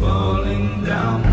falling down.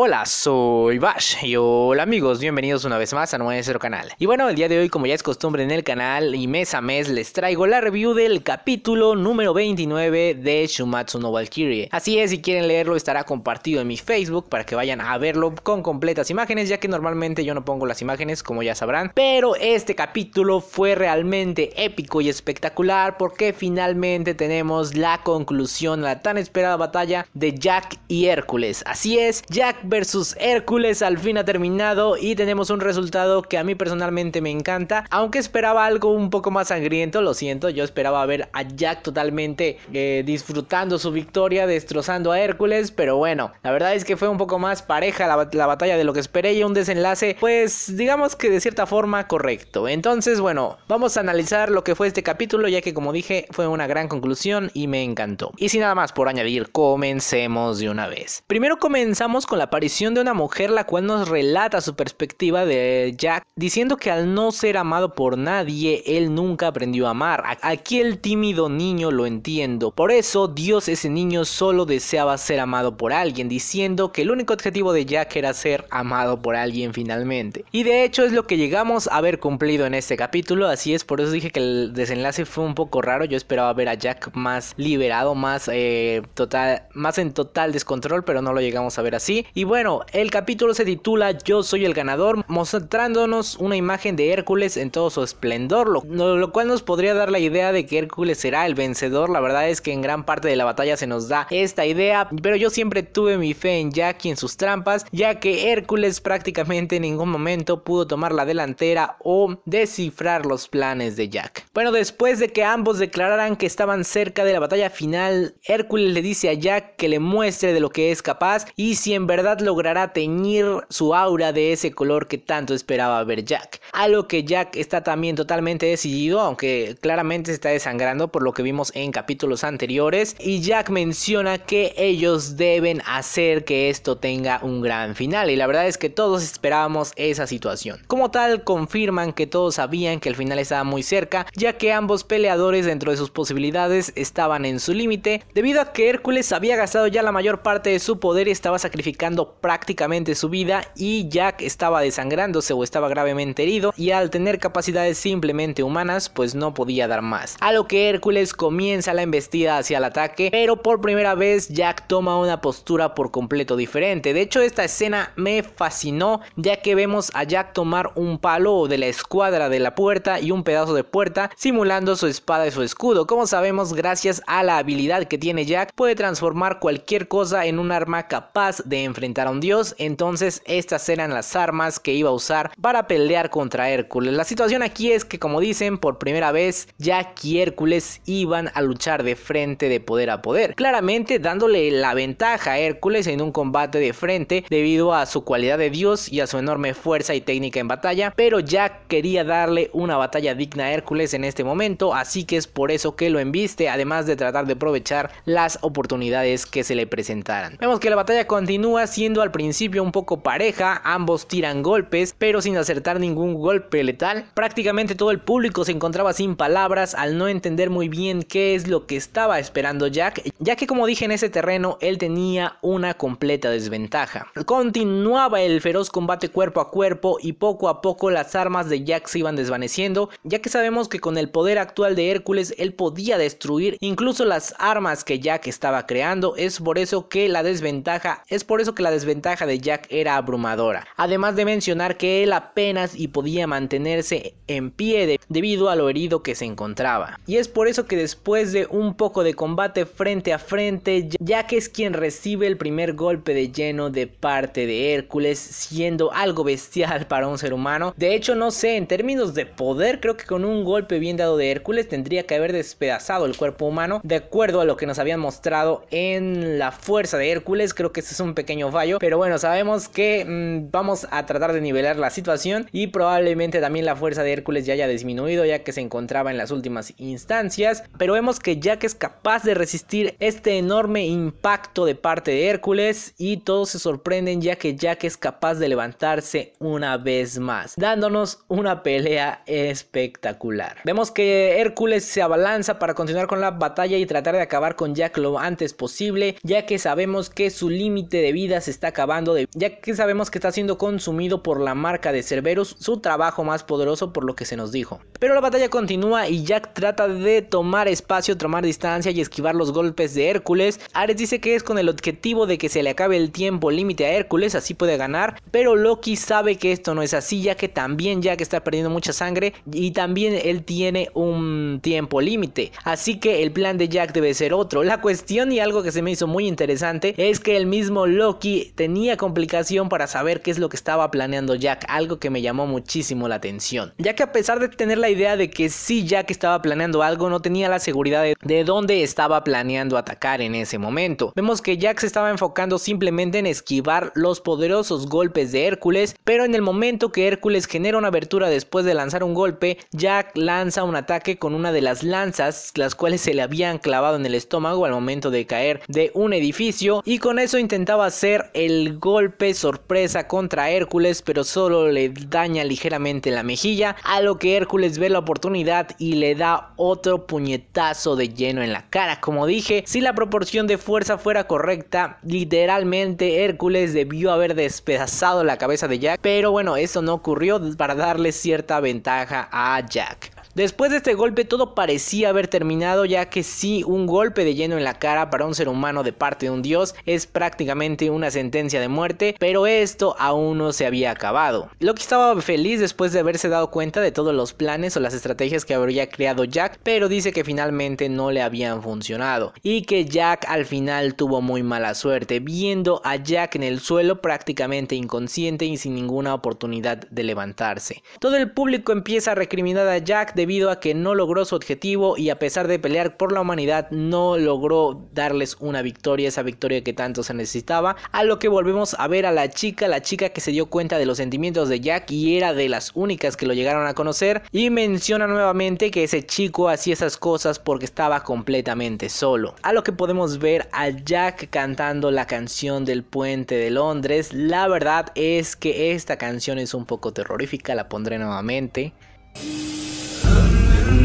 Hola, soy Bash y hola amigos, bienvenidos una vez más a nuestro canal. Y bueno, el día de hoy como ya es costumbre en el canal y mes a mes les traigo la review del capítulo número 29 de Shumatsu no Valkyrie. Así es, si quieren leerlo estará compartido en mi Facebook para que vayan a verlo con completas imágenes ya que normalmente yo no pongo las imágenes como ya sabrán. Pero este capítulo fue realmente épico y espectacular porque finalmente tenemos la conclusión a la tan esperada batalla de Jack y Hércules. Así es, Jack versus Hércules al fin ha terminado y tenemos un resultado que a mí personalmente me encanta, aunque esperaba algo un poco más sangriento, lo siento, yo esperaba ver a Jack totalmente eh, disfrutando su victoria, destrozando a Hércules, pero bueno, la verdad es que fue un poco más pareja la batalla de lo que esperé y un desenlace, pues digamos que de cierta forma correcto. Entonces, bueno, vamos a analizar lo que fue este capítulo, ya que como dije, fue una gran conclusión y me encantó. Y sin nada más por añadir, comencemos de una vez. Primero comenzamos con la aparición de una mujer la cual nos relata su perspectiva de Jack, diciendo que al no ser amado por nadie, él nunca aprendió a amar. Aquí el tímido niño lo entiendo. Por eso Dios ese niño solo deseaba ser amado por alguien, diciendo que el único objetivo de Jack era ser amado por alguien finalmente. Y de hecho es lo que llegamos a ver cumplido en este capítulo, así es, por eso dije que el desenlace fue un poco raro, yo esperaba ver a Jack más liberado, más, eh, total, más en total descontrol, pero no lo llegamos a ver así. Y bueno, el capítulo se titula Yo soy el ganador, mostrándonos una imagen de Hércules en todo su esplendor, lo, cual nos podría dar la idea de que Hércules será el vencedor. La verdad es que en gran parte de la batalla se nos da esta idea, pero yo siempre tuve mi fe en Jack y en sus trampas, ya que Hércules prácticamente en ningún momento pudo tomar la delantera o descifrar los planes de Jack. Bueno, después de que ambos declararan que estaban cerca de la batalla final, Hércules le dice a Jack que le muestre de lo que es capaz y si en verdad logrará teñir su aura de ese color que tanto esperaba ver Jack. A lo que Jack está también totalmente decidido, aunque claramente se está desangrando por lo que vimos en capítulos anteriores. Y Jack menciona que ellos deben hacer que esto tenga un gran final. Y la verdad es que todos esperábamos esa situación. Como tal, confirman que todos sabían que el final estaba muy cerca, ya que ambos peleadores dentro de sus posibilidades estaban en su límite, debido a que Hércules había gastado ya la mayor parte de su poder y estaba sacrificando prácticamente su vida y Jack estaba desangrándose o estaba gravemente herido y al tener capacidades simplemente humanas pues no podía dar más. A lo que Hércules comienza la embestida hacia el ataque pero por primera vez Jack toma una postura por completo diferente. De hecho esta escena me fascinó ya que vemos a Jack tomar un palo de la escuadra de la puerta y un pedazo de puerta simulando su espada y su escudo. Como sabemos gracias a la habilidad que tiene Jack puede transformar cualquier cosa en un arma capaz de enfrentar un dios, entonces estas eran las armas que iba a usar para pelear contra Hércules. La situación aquí es que como dicen, por primera vez Jack y Hércules iban a luchar de frente de poder a poder, claramente dándole la ventaja a Hércules en un combate de frente debido a su cualidad de dios y a su enorme fuerza y técnica en batalla, pero Jack quería darle una batalla digna a Hércules en este momento, así que es por eso que lo enviste, además de tratar de aprovechar las oportunidades que se le presentaran. Vemos que la batalla continúa siendo al principio un poco pareja, ambos tiran golpes, pero sin acertar ningún golpe letal. Prácticamente todo el público se encontraba sin palabras al no entender muy bien qué es lo que estaba esperando Jack, ya que como dije en ese terreno, él tenía una completa desventaja. Continuaba el feroz combate cuerpo a cuerpo y poco a poco las armas de Jack se iban desvaneciendo, ya que sabemos que con el poder actual de Hércules él podía destruir incluso las armas que Jack estaba creando, es por eso que la desventaja, es por eso que la la desventaja de Jack era abrumadora, además de mencionar que él apenas y podía mantenerse en pie debido a lo herido que se encontraba. Y es por eso que después de un poco de combate frente a frente, Jack es quien recibe el primer golpe de lleno de parte de Hércules, siendo algo bestial para un ser humano. De hecho, no sé, en términos de poder, creo que con un golpe bien dado de Hércules tendría que haber despedazado el cuerpo humano, de acuerdo a lo que nos habían mostrado en la fuerza de Hércules, creo que ese es un pequeño pero bueno, sabemos que mm, vamos a tratar de nivelar la situación y probablemente también la fuerza de Hércules ya haya disminuido ya que se encontraba en las últimas instancias. Pero vemos que Jack es capaz de resistir este enorme impacto de parte de Hércules y todos se sorprenden ya que Jack es capaz de levantarse una vez más, dándonos una pelea espectacular. Vemos que Hércules se abalanza para continuar con la batalla y tratar de acabar con Jack lo antes posible, ya que sabemos que su límite de vida se está acabando, de, ya que sabemos que está siendo consumido por la marca de Cerberus, su trabajo más poderoso por lo que se nos dijo. Pero la batalla continúa y Jack trata de tomar espacio, tomar distancia y esquivar los golpes de Hércules. Ares dice que es con el objetivo de que se le acabe el tiempo límite a Hércules, así puede ganar, pero Loki sabe que esto no es así, ya que también Jack está perdiendo mucha sangre y también él tiene un tiempo límite. Así que el plan de Jack debe ser otro. La cuestión y algo que se me hizo muy interesante es que el mismo Loki tenía complicación para saber qué es lo que estaba planeando Jack, algo que me llamó muchísimo la atención, ya que a pesar de tener la idea de que sí Jack estaba planeando algo, no tenía la seguridad de, de dónde estaba planeando atacar en ese momento. Vemos que Jack se estaba enfocando simplemente en esquivar los poderosos golpes de Hércules, pero en el momento que Hércules genera una abertura después de lanzar un golpe, Jack lanza un ataque con una de las lanzas, las cuales se le habían clavado en el estómago al momento de caer de un edificio, y con eso intentaba hacer el golpe sorpresa contra Hércules, pero solo le daña ligeramente la mejilla, a lo que Hércules ve la oportunidad y le da otro puñetazo de lleno en la cara. Como dije, si la proporción de fuerza fuera correcta, literalmente Hércules debió haber despedazado la cabeza de Jack, pero bueno, eso no ocurrió para darle cierta ventaja a Jack. Después de este golpe todo parecía haber terminado ya que sí, un golpe de lleno en la cara para un ser humano de parte de un dios es prácticamente una sentencia de muerte, pero esto aún no se había acabado. Loki estaba feliz después de haberse dado cuenta de todos los planes o las estrategias que habría creado Jack, pero dice que finalmente no le habían funcionado y que Jack al final tuvo muy mala suerte, viendo a Jack en el suelo prácticamente inconsciente y sin ninguna oportunidad de levantarse. Todo el público empieza a recriminar a Jack de debido a que no logró su objetivo y a pesar de pelear por la humanidad no logró darles una victoria, esa victoria que tanto se necesitaba, a lo que volvemos a ver a la chica, la chica que se dio cuenta de los sentimientos de Jack y era de las únicas que lo llegaron a conocer y menciona nuevamente que ese chico hacía esas cosas porque estaba completamente solo, a lo que podemos ver a Jack cantando la canción del puente de Londres, la verdad es que esta canción es un poco terrorífica, la pondré nuevamente.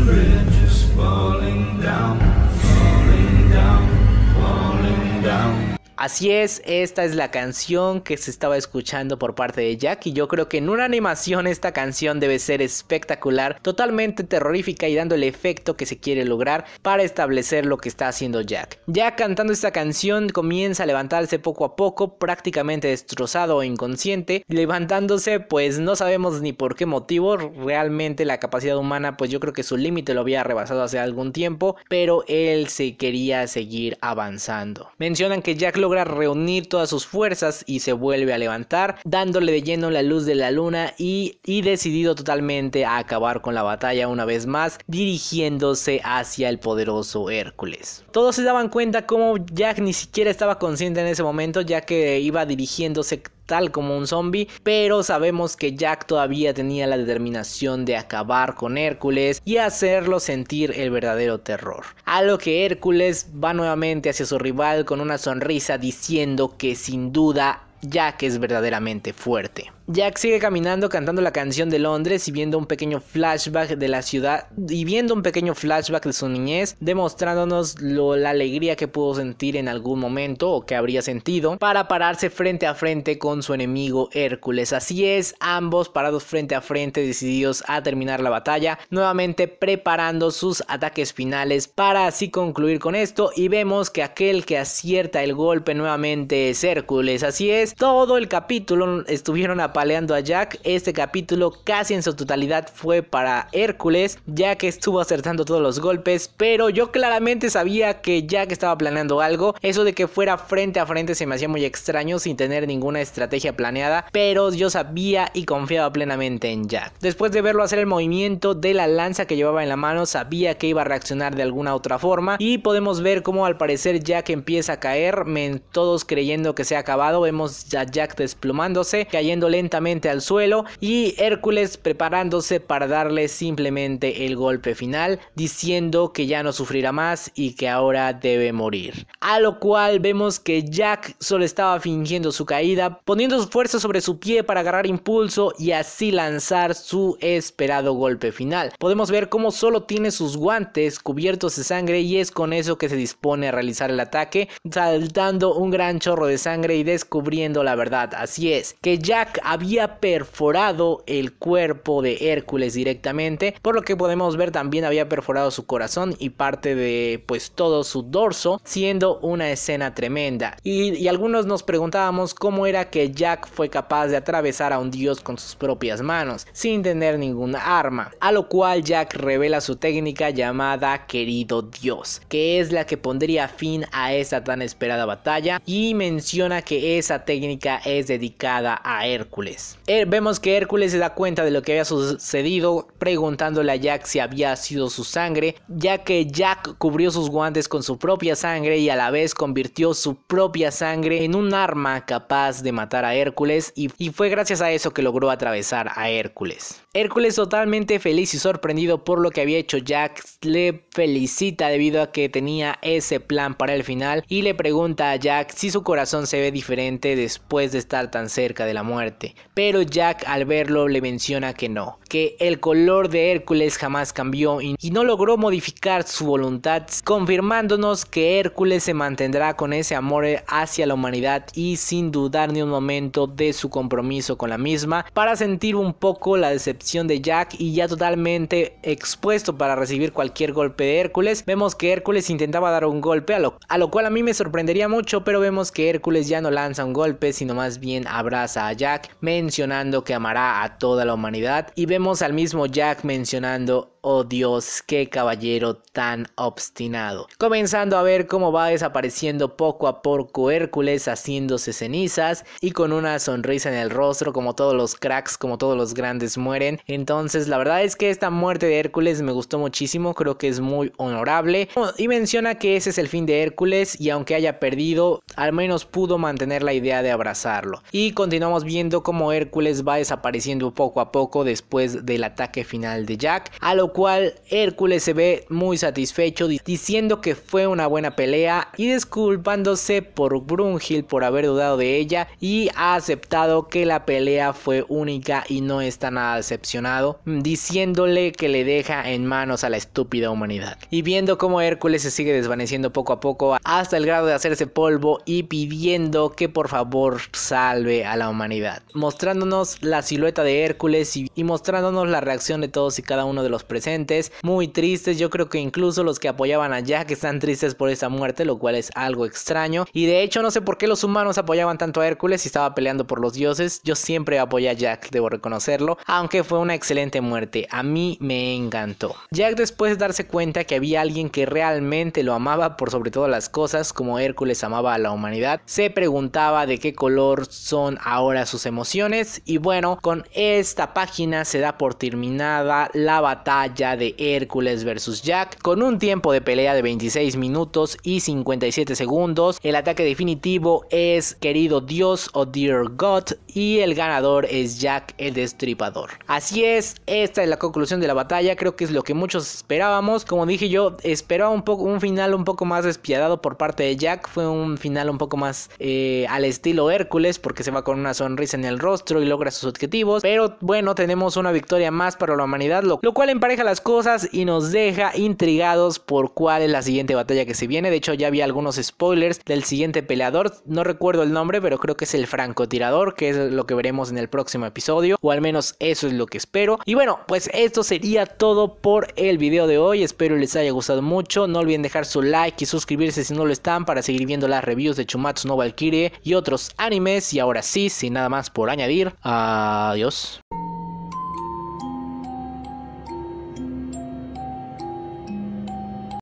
Bridges falling down, falling down, falling down. Así es, esta es la canción que se estaba escuchando por parte de Jack y yo creo que en una animación esta canción debe ser espectacular, totalmente terrorífica y dando el efecto que se quiere lograr para establecer lo que está haciendo Jack. Jack cantando esta canción comienza a levantarse poco a poco, prácticamente destrozado o e inconsciente, levantándose pues no sabemos ni por qué motivo, realmente la capacidad humana pues yo creo que su límite lo había rebasado hace algún tiempo, pero él se quería seguir avanzando. Mencionan que Jack logra reunir todas sus fuerzas y se vuelve a levantar, dándole de lleno la luz de la luna y, y decidido totalmente a acabar con la batalla una vez más, dirigiéndose hacia el poderoso Hércules. Todos se daban cuenta como Jack ni siquiera estaba consciente en ese momento, ya que iba dirigiéndose tal como un zombie, pero sabemos que Jack todavía tenía la determinación de acabar con Hércules y hacerlo sentir el verdadero terror. A lo que Hércules va nuevamente hacia su rival con una sonrisa diciendo que sin duda Jack es verdaderamente fuerte. Jack sigue caminando cantando la canción de Londres y viendo un pequeño flashback de la ciudad y viendo un pequeño flashback de su niñez, demostrándonos lo, la alegría que pudo sentir en algún momento o que habría sentido para pararse frente a frente con su enemigo Hércules. Así es, ambos parados frente a frente decididos a terminar la batalla, nuevamente preparando sus ataques finales para así concluir con esto y vemos que aquel que acierta el golpe nuevamente es Hércules. Así es, todo el capítulo estuvieron a apaleando a Jack. Este capítulo casi en su totalidad fue para Hércules, ya que estuvo acertando todos los golpes, pero yo claramente sabía que Jack estaba planeando algo. Eso de que fuera frente a frente se me hacía muy extraño sin tener ninguna estrategia planeada, pero yo sabía y confiaba plenamente en Jack. Después de verlo hacer el movimiento de la lanza que llevaba en la mano, sabía que iba a reaccionar de alguna otra forma y podemos ver cómo al parecer Jack empieza a caer, todos creyendo que se ha acabado, vemos a Jack desplomándose, cayéndole lentamente al suelo y Hércules preparándose para darle simplemente el golpe final diciendo que ya no sufrirá más y que ahora debe morir. A lo cual vemos que Jack solo estaba fingiendo su caída, poniendo su fuerza sobre su pie para agarrar impulso y así lanzar su esperado golpe final. Podemos ver cómo solo tiene sus guantes cubiertos de sangre y es con eso que se dispone a realizar el ataque, saltando un gran chorro de sangre y descubriendo la verdad. Así es, que Jack había perforado el cuerpo de Hércules directamente, por lo que podemos ver también había perforado su corazón y parte de pues todo su dorso, siendo una escena tremenda. Y, algunos nos preguntábamos cómo era que Jack fue capaz de atravesar a un dios con sus propias manos, sin tener ninguna arma, a lo cual Jack revela su técnica llamada querido dios, que es la que pondría fin a esa tan esperada batalla y menciona que esa técnica es dedicada a Hércules. Er, vemos que Hércules se da cuenta de lo que había sucedido preguntándole a Jack si había sido su sangre, ya que Jack cubrió sus guantes con su propia sangre y a la vez convirtió su propia sangre en un arma capaz de matar a Hércules y, y fue gracias a eso que logró atravesar a Hércules. Hércules totalmente feliz y sorprendido por lo que había hecho Jack le felicita debido a que tenía ese plan para el final y le pregunta a Jack si su corazón se ve diferente después de estar tan cerca de la muerte pero Jack al verlo le menciona que no, que el color de Hércules jamás cambió y no logró modificar su voluntad, confirmándonos que Hércules se mantendrá con ese amor hacia la humanidad y sin dudar ni un momento de su compromiso con la misma, para sentir un poco la decepción de Jack y ya totalmente expuesto para recibir cualquier golpe de Hércules, vemos que Hércules intentaba dar un golpe, a lo, a lo cual a mí me sorprendería mucho, pero vemos que Hércules ya no lanza un golpe, sino más bien abraza a Jack, mencionando que amará a toda la humanidad y vemos al mismo Jack mencionando, oh Dios, qué caballero tan obstinado. Comenzando a ver cómo va desapareciendo poco a poco Hércules haciéndose cenizas y con una sonrisa en el rostro como todos los cracks, como todos los grandes mueren. Entonces la verdad es que esta muerte de Hércules me gustó muchísimo, creo que es muy honorable. Y menciona que ese es el fin de Hércules y aunque haya perdido, al menos pudo mantener la idea de abrazarlo. Y continuamos viendo cómo Hércules va desapareciendo poco a poco después del ataque final de Jack, a lo cual Hércules se ve muy satisfecho diciendo que fue una buena pelea y disculpándose por Brunhild por haber dudado de ella y ha aceptado que la pelea fue única y no está nada decepcionado, mm, diciéndole que le deja en manos a la estúpida humanidad. Y viendo cómo Hércules se sigue desvaneciendo poco a poco hasta el grado de hacerse polvo y pidiendo que por favor salve a la humanidad, mostrándonos la silueta de Hércules y, y mostrando la reacción de todos y cada uno de los presentes, muy tristes, yo creo que incluso los que apoyaban a Jack están tristes por esa muerte, lo cual es algo extraño, y de hecho no sé por qué los humanos apoyaban tanto a Hércules y estaba peleando por los dioses, yo siempre apoyé a Jack, debo reconocerlo, aunque fue una excelente muerte, a mí me encantó. Jack después de darse cuenta que había alguien que realmente lo amaba por sobre todas las cosas, como Hércules amaba a la humanidad, se preguntaba de qué color son ahora sus emociones, y bueno, con esta página se por terminada la batalla de Hércules versus Jack con un tiempo de pelea de 26 minutos y 57 segundos. El ataque definitivo es querido Dios o oh Dear God y el ganador es Jack el Destripador. Así es, esta es la conclusión de la batalla, creo que es lo que muchos esperábamos. Como dije yo, esperaba un poco un final un poco más despiadado por parte de Jack, fue un final un poco más eh, al estilo Hércules porque se va con una sonrisa en el rostro y logra sus objetivos, pero bueno, tenemos una victoria más para la humanidad, lo, cual empareja las cosas y nos deja intrigados por cuál es la siguiente batalla que se viene. De hecho, ya había algunos spoilers del siguiente peleador, no recuerdo el nombre, pero creo que es el francotirador, que es lo que veremos en el próximo episodio, o al menos eso es lo que espero. Y bueno, pues esto sería todo por el video de hoy, espero les haya gustado mucho, no olviden dejar su like y suscribirse si no lo están para seguir viendo las reviews de Chumatsu no Valkyrie y otros animes, y ahora sí, sin nada más por añadir, adiós.